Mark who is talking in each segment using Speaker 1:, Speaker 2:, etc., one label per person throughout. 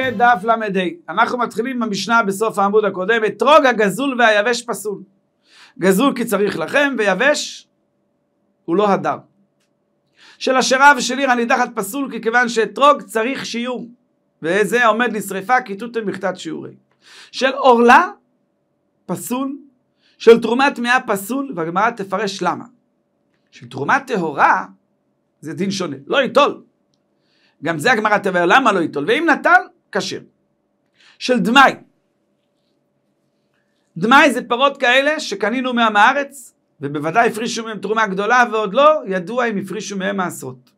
Speaker 1: פרקי כן, דף ל"ה. אנחנו מתחילים במשנה בסוף העמוד הקודם, אתרוג הגזול והיבש פסול. גזול כי צריך לכם, ויבש הוא לא הדר. של אשרה ושל עיר הנידחת פסול, כי כיוון שאתרוג צריך שיעור. וזה עומד לשרפה, כיתותן מכתת שיעורי. של עורלה, פסול. של תרומה טמאה פסול, והגמרא תפרש למה. של תרומה טהורה, זה דין שונה. לא ייטול. גם זה הגמרא תבהר, למה לא ייטול? ואם נטל, כשר. של דמאי. דמאי זה פרות כאלה שקנינו מהם הארץ, ובוודאי הפרישו מהם תרומה גדולה, ועוד לא ידוע אם הפרישו מהם מעשרות.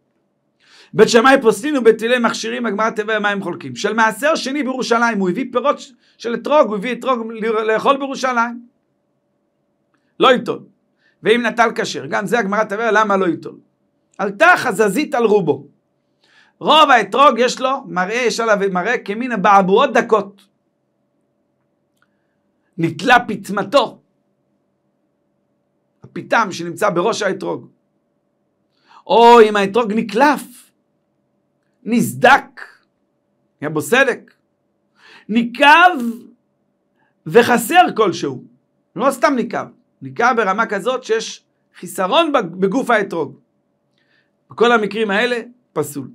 Speaker 1: בית שמאי פוסלין ובטילי מכשירים, הגמרא תבע ומים חולקים. של מעשר שני בירושלים, הוא הביא פירות של אתרוג, הוא הביא אתרוג לאכול בירושלים. לא ייטול. ואם נטל כשר, גם זה הגמרא תבע למה לא ייטול. עלתה חזזית על רובו. רוב האתרוג יש לו מראה, יש עליו מראה כמין הבעבועות דקות. נתלה פטמתו, הפיתם שנמצא בראש האתרוג. או אם האתרוג נקלף, נסדק, היה בו סדק, ניקב וחסר כלשהו, לא סתם ניקב, ניקב ברמה כזאת שיש חיסרון בגוף האתרוג. בכל המקרים האלה, פסול.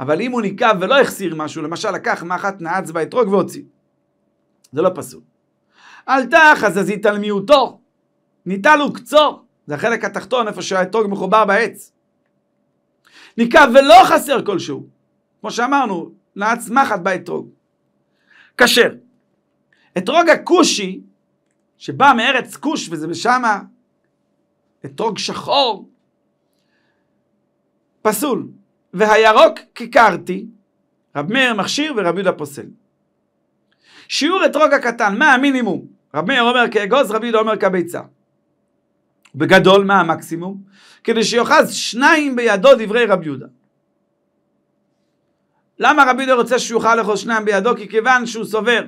Speaker 1: אבל אם הוא ניקב ולא החסיר משהו, למשל לקח מחט, נעץ בה אתרוג והוציא. זה לא פסול. עלתה חזזית על מיעוטו, ניטל הוא קצור, זה החלק התחתון איפה שהאתרוג מחובר בעץ. ניקב ולא חסר כלשהו, כמו שאמרנו, נעץ מחט באתרוג. כשר. אתרוג הכושי, שבא מארץ כוש וזה בשמה, אתרוג שחור, פסול. והירוק כיכרתי, רב מאיר מכשיר ורב יהודה פוסל. שיעור אתרוג הקטן, מה המינימום? רב מאיר אומר כאגוז, רב יהודה אומר כביצה. בגדול, מה המקסימום? כדי שיאחז שניים בידו דברי רב יהודה. למה רבי יהודה רוצה שהוא שיוכל לאכול שניים בידו? כי כיוון שהוא סובר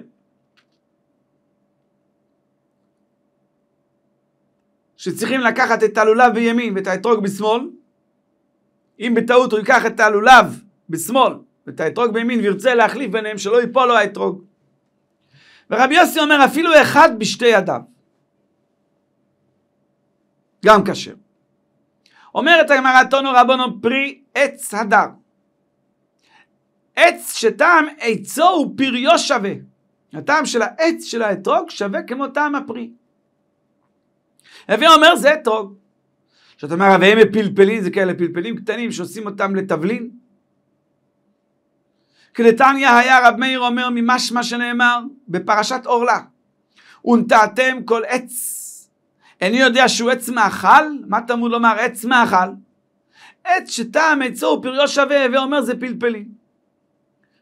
Speaker 1: שצריכים לקחת את הלולב בימין ואת האתרוג בשמאל, אם בטעות הוא ייקח את הלולב בשמאל ואת האתרוג בימין וירצה להחליף ביניהם, שלא ייפול לו האתרוג. ורבי יוסי אומר, אפילו אחד בשתי ידיו. גם כשר. אומרת הגמרא תונו רבונו פרי עץ הדר. עץ שטעם עצו ופריו שווה. הטעם של העץ של האתרוג שווה כמו טעם הפרי. הווי אומר זה אתרוג. שאתה אומר, והם מפלפלים, זה כאלה פלפלים קטנים שעושים אותם לתבלין. כנתניה היה רב מאיר אומר ממשמע שנאמר בפרשת עורלה, ונטעתם כל עץ. איני יודע שהוא עץ מאכל? מה תמוד לומר עץ מאכל? עץ שטעם עצו ופריו שווה, הווה אומר זה פלפלים.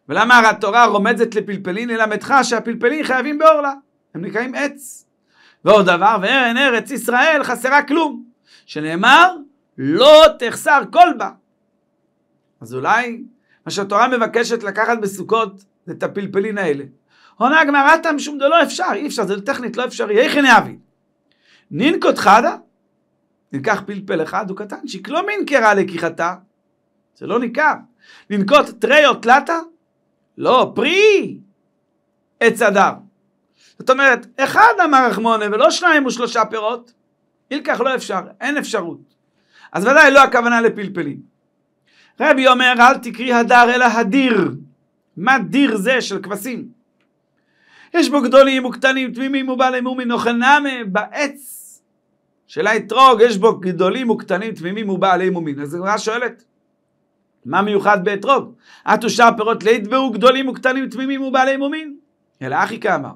Speaker 1: ולמה התורה רומזת לפלפלין? ללמדך שהפלפלין חייבים בעורלה, הם נקראים עץ. ועוד דבר, ואין ארץ ישראל חסרה כלום. שנאמר, לא תחסר כל בה. אז אולי מה שהתורה מבקשת לקחת בסוכות זה את הפלפלין האלה. עונה הגמרא תם שום דבר, לא אפשר, אי אפשר, זה טכנית לא אפשרי, איך הנה אבי? נינקות חדה, ניקח פלפל אחד, הוא קטן, שקלו לא מינקרה לקיחתה, זה לא ניכר. ננקוט טרי או תלתה? לא, פרי עץ אדר. זאת אומרת, אחד אמר רחמונה ולא שניים ושלושה פירות. פילקח לא אפשר, אין אפשרות. אז ודאי לא הכוונה לפלפלים. רבי אומר, אל תקרי הדר אלא הדיר. מה דיר זה של כבשים? יש בו גדולים וקטנים, תמימים ובעלי מומין, נוחנמה, בעץ של האתרוג, יש בו גדולים וקטנים, תמימים ובעלי מומין. אז היא שואלת, מה מיוחד באתרוג? עד ושאר פירות לית והוא גדולים וקטנים, תמימים ובעלי מומין. אלא אחי כאמר,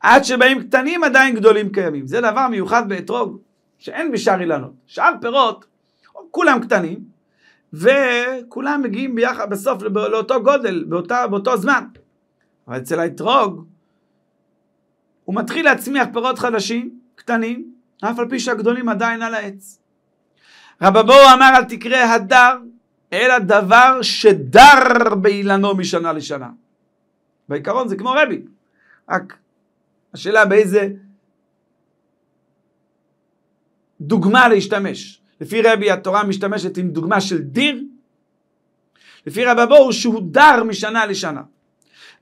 Speaker 1: עד שבאים קטנים עדיין גדולים קיימים. זה דבר מיוחד באתרוג. שאין בשאר אילנות. שאר פירות, כולם קטנים, וכולם מגיעים ביחד בסוף לאותו גודל, באותה, באותו זמן. אבל אצל האתרוג, הוא מתחיל להצמיח פירות חדשים, קטנים, אף על פי שהגדולים עדיין על העץ. רבבו אמר אל תקרא הדר, אלא דבר שדר באילנו משנה לשנה. בעיקרון זה כמו רבי, רק השאלה באיזה דוגמה להשתמש. לפי רבי התורה משתמשת עם דוגמה של דיר, לפי רבי בור שהוא דר משנה לשנה.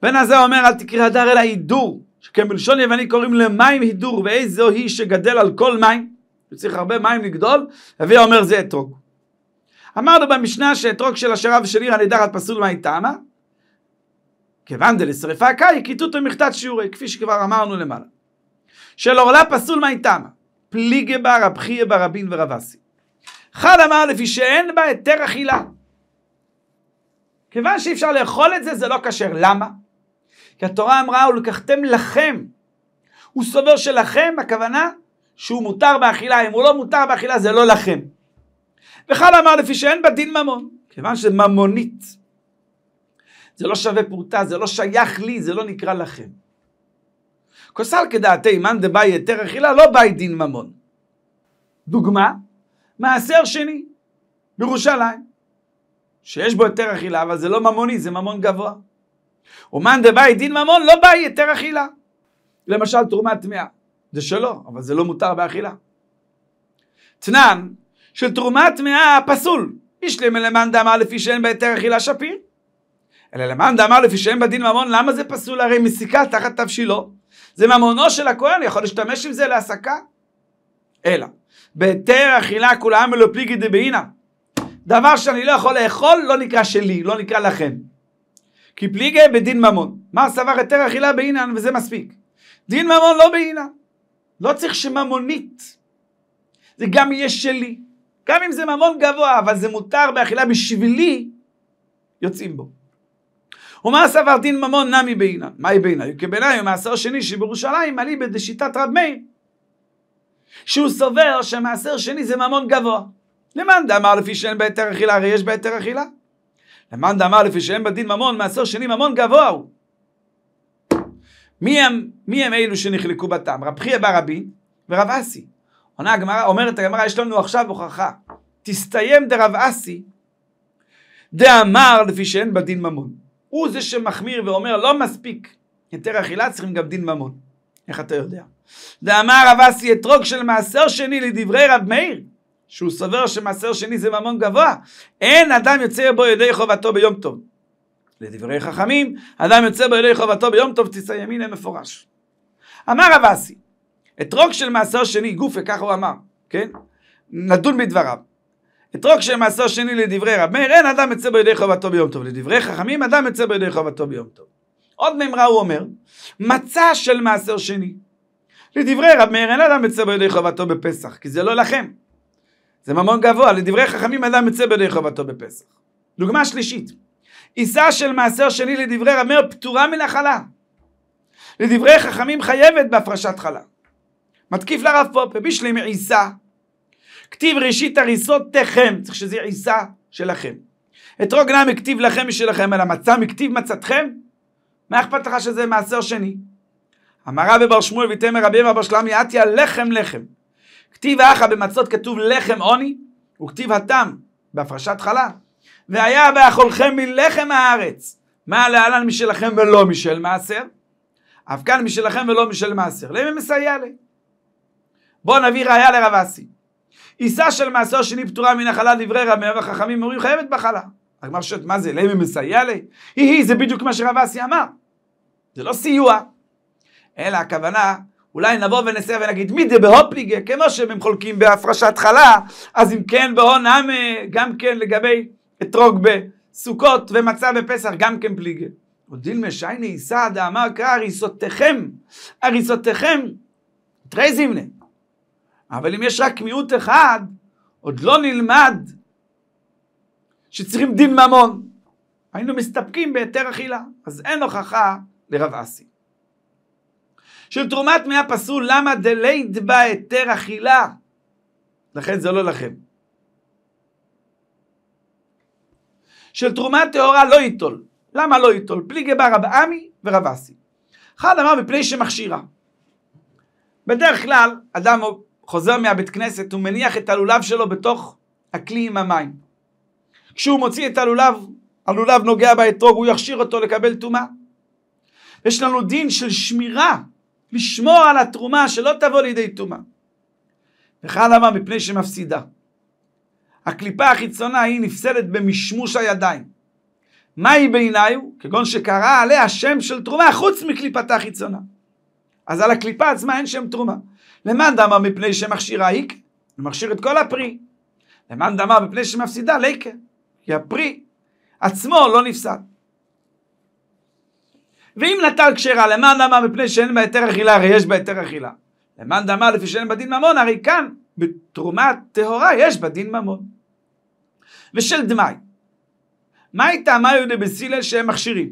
Speaker 1: בן הזה אומר אל תקרא דר אלא הידור, שכן בלשון יווני קוראים למים הידור, ואיזו היא שגדל על כל מים, וצריך הרבה מים לגדול, אביה אומר זה אתרוג. אמרנו במשנה שאתרוג של השרב של עיר הנדרת פסול מי טעמה, כיוון דלשרפה קאי, כיתותו מכתת שיעורי, כפי שכבר אמרנו למעלה. של עורלה פסול מי טעמה. פליגה בה רב חייה בה רבין ורב אסי. חד אמר לפי שאין בה היתר אכילה. כיוון שאי אפשר לאכול את זה, זה לא כשר. למה? כי התורה אמרה, ולקחתם לכם. הוא סובר שלכם, הכוונה שהוא מותר באכילה. אם הוא לא מותר באכילה, זה לא לכם. וחל אמר לפי שאין בה דין ממון. כיוון שזה ממונית. זה לא שווה פרוטה, זה לא שייך לי, זה לא נקרא לכם. כוסל כדעתי מאן דבאי היתר אכילה, לא באי דין ממון. דוגמה, מעשר שני בירושלים, שיש בו היתר אכילה, אבל זה לא ממוני, זה ממון גבוה. ומאן דבאי דין ממון, לא באי היתר אכילה. למשל תרומה טמאה, זה שלו, אבל זה לא מותר באכילה. תנן, של תרומה טמאה פסול, ישלם למאן דאמר לפי שאין בהיתר אכילה שפיר. אלא למאן דאמר לפי שאין בדין ממון, למה זה פסול? הרי מסיקה תחת תבשילו. זה ממונו של הכהן, יכול להשתמש עם זה להסקה. אלא, בהיתר אכילה כולם אלו פליגי דבעינא. דבר שאני לא יכול לאכול לא נקרא שלי, לא נקרא לכם. כי פליגי בדין ממון. מה סבר היתר אכילה בעינן וזה מספיק. דין ממון לא בעינן. לא צריך שממונית. זה גם יהיה שלי. גם אם זה ממון גבוה, אבל זה מותר באכילה בשבילי, יוצאים בו. ומה סבר דין ממון נמי בעינן. מהי בעינן? כבעיניי ומעשר שני שבירושלים מלא בשיטת רב מאיר. שהוא סובר שמעשר שני זה ממון גבוה. למאן דאמר לפי שאין בהיתר אכילה, הרי יש בהיתר אכילה. למאן דאמר לפי שאין בדין ממון, מעשר שני ממון גבוה הוא. מי הם, מי הם אלו שנחלקו בתם? רב חייא בר רבי ורב אסי. עונה הגמרא, אומרת הגמרא, יש לנו עכשיו הוכחה. תסתיים דרב אסי, דאמר לפי שאין בדין ממון. הוא זה שמחמיר ואומר, לא מספיק היתר אכילה, צריכים גם דין ממון. איך אתה יודע? דאמר רב אסי אתרוג של מעשר שני לדברי רב מאיר, שהוא סובר שמעשר שני זה ממון גבוה. אין אדם יוצא בו ידי חובתו ביום טוב. לדברי חכמים, אדם יוצא בו ידי חובתו ביום טוב, תישא ימין מפורש. אמר רב אסי, אתרוג של מעשר שני, גופה, ככה הוא אמר, כן? נדון בדבריו. אתרוג שמעשו שני לדברי רב מאיר, אין אדם יצא בידי חובתו ביום טוב. לדברי חכמים, אדם יצא בידי חובתו ביום טוב. עוד מימרה הוא אומר, מצה של מעשר שני. לדברי רב מאיר, אין אדם יצא בידי חובתו בפסח, כי זה לא לכם. זה ממון גבוה, לדברי חכמים אדם יצא בידי חובתו בפסח. דוגמה שלישית, עיסה של מעשר שני לדברי רב מאיר פטורה מן החלה. לדברי חכמים חייבת בהפרשת חלה. מתקיף לרב פופה, בישלים עיסה כתיב ראשית הריסותיכם, צריך שזה יהיה עיסה שלכם. אתרוג נם הכתיב לכם משלכם, אלא מצה מכתיב מצתכם? מה אכפת לך שזה מעשר שני? אמר רבי בר שמואל ויתמר רבי אבא שלמי עטיה לחם לחם. כתיב האחה במצות כתוב לחם עוני, וכתיב התם בהפרשת חלה. והיה באכולכם מלחם הארץ, מה להלן משלכם ולא משל מעשר? אף כאן משלכם ולא משל מעשר. למי מסייע לי? בואו נביא ראיה לרב אסי. עיסה של מעשר שני פטורה מנחלה דברי רבי וחכמים אומרים חייבת בחלה. הגמר שואלת, מה זה, למי מסייע לי? היא היא, זה בדיוק מה שרב אסי אמר. זה לא סיוע, אלא הכוונה, אולי נבוא ונסייע ונגיד, מי זה בהופליגה, כמו שהם חולקים בהפרשת חלה, אז אם כן בהון נמה, גם כן לגבי אתרוג בסוכות ומצה בפסח, גם כן פליגה. ודיל משייני עיסא דאמר קרא הריסותיכם, הריסותיכם, תרי זימנה. אבל אם יש רק מיעוט אחד, עוד לא נלמד שצריכים דין ממון. היינו מסתפקים בהיתר אכילה, אז אין הוכחה לרב אסי. של תרומת מי הפסול, למה דלית בה היתר אכילה? לכן זה לא לכם. של תרומה טהורה לא ייטול. למה לא ייטול? פליגי בה רב עמי ורב אסי. אחד אמר מפני שמכשירה. בדרך כלל, אדם חוזר מהבית כנסת, הוא מניח את הלולב שלו בתוך הכלי עם המים. כשהוא מוציא את הלולב, הלולב נוגע באתרוג, הוא יכשיר אותו לקבל טומאה. יש לנו דין של שמירה, לשמור על התרומה שלא תבוא לידי טומאה. וכאן למה? מפני שמפסידה. הקליפה החיצונה היא נפסלת במשמוש הידיים. מה היא בעיניי? כגון שקרא עליה שם של תרומה חוץ מקליפתה החיצונה. אז על הקליפה עצמה אין שם תרומה. למאן דמה מפני שמכשירה איקה, מכשיר את כל הפרי. למאן דמה מפני שמפסידה ליקה, כי הפרי עצמו לא נפסד. ואם נטל כשרה, למאן דמה מפני שאין בה היתר אכילה, הרי יש בה היתר אכילה. למאן דמה לפי שאין בה דין ממון, הרי כאן, בתרומה טהורה, יש בה דין ממון. ושל דמאי, מה הייתה מה יהודי בסילל שהם מכשירים?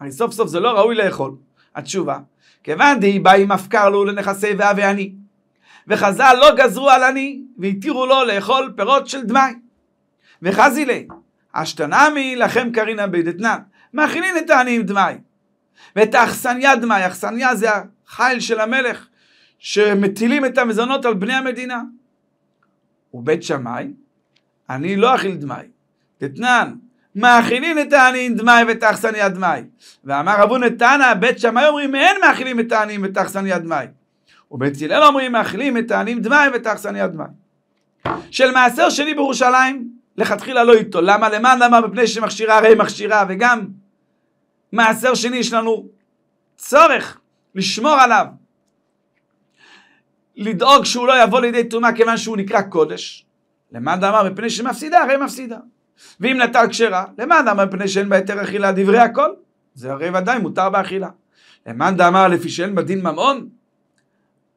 Speaker 1: הרי סוף סוף זה לא ראוי לאכול. התשובה, כיוון דהי בא עם מפקר לו לנכסי ואב ועני. וחז"ל לא גזרו על עני, והתירו לו לאכול פירות של דמאי. וחזילי, אשתנמי לכם קרינה בית מאכילין את העניים דמי. ואת האכסניה דמי, אכסניה זה החיל של המלך, שמטילים את המזונות על בני המדינה. ובית שמאי, אני לא אכיל דמי, דתנן, מאכילין את העניים דמי ואת האכסניה דמי. ואמר רבו נתנא, בית שמאי אומרים, אין מאכילים את העניים ואת האכסניה דמי. ובית הלל לא אומרים מאכילים את העניים דמיים ואת האכסניה דמיים. של מעשר שני בירושלים, לכתחילה לא איתו. למה? למען למה? מפני שמכשירה הרי מכשירה, וגם מעשר שני יש לנו צורך לשמור עליו. לדאוג שהוא לא יבוא לידי טומאה כיוון שהוא נקרא קודש. למען למה? מפני שמפסידה הרי מפסידה. ואם נטל כשרה, למען למה? מפני שאין בה יותר אכילה דברי הכל. זה הרי ודאי מותר באכילה. למען דאמר לפי שאין בדין ממון,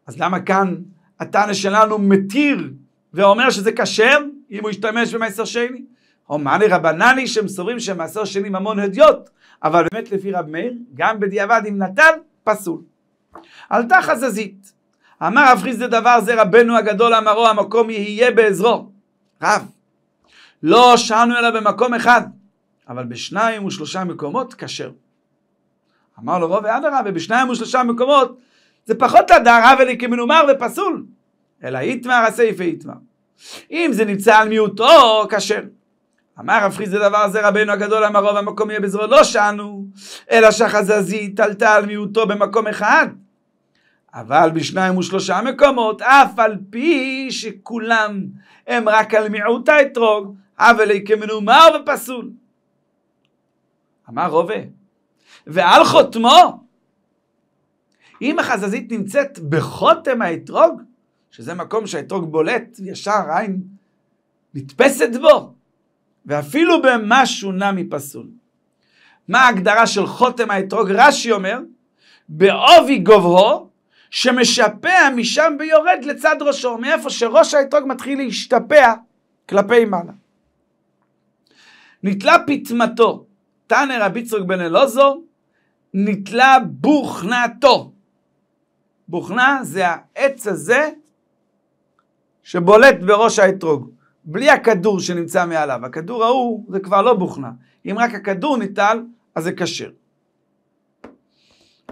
Speaker 1: אז למה כאן התנא שלנו מתיר ואומר שזה כשר, אם הוא ישתמש במעשר שני? או מענה רבנני שהם סוברים שמעשר שני ממון הדיוט, אבל באמת לפי רב מאיר, גם בדיעבד אם נתן, פסול. עלתה חזזית, אמר רב חיסדה דבר זה רבנו הגדול אמרו המקום יהיה בעזרו. רב, לא שענו אלא במקום אחד, אבל בשניים ושלושה מקומות כשר. אמר לו רוב ואדרבה, בשניים ושלושה מקומות זה פחות הדרה כמנומר ופסול, אלא איתמר הסייפה איתמר. אם זה נמצא על מיעוטו, כשר. אמר רב חיסדה דבר זה רבנו הגדול, אמר רוב המקום יהיה בזרוע, לא שענו, אלא שהחזזית עלתה על מיעוטו במקום אחד. אבל בשניים ושלושה מקומות, אף על פי שכולם הם רק על מיעוט האתרוג, אבל היא כמנומר ופסול. אמר רובה, ועל חותמו אם החזזית נמצאת בחותם האתרוג, שזה מקום שהאתרוג בולט, ישר עין נתפסת בו, ואפילו במה שונה מפסול. מה ההגדרה של חותם האתרוג? רש"י אומר, בעובי גובהו, שמשפע משם ויורד לצד ראשו, מאיפה שראש האתרוג מתחיל להשתפע כלפי מעלה. נתלה פטמתו, תנא רבי צרוק בן אלוזור, נתלה בוכנתו. בוכנה זה העץ הזה שבולט בראש האתרוג, בלי הכדור שנמצא מעליו. הכדור ההוא זה כבר לא בוכנה. אם רק הכדור ניטל, אז זה כשר.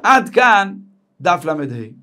Speaker 1: עד כאן דף ל"ה.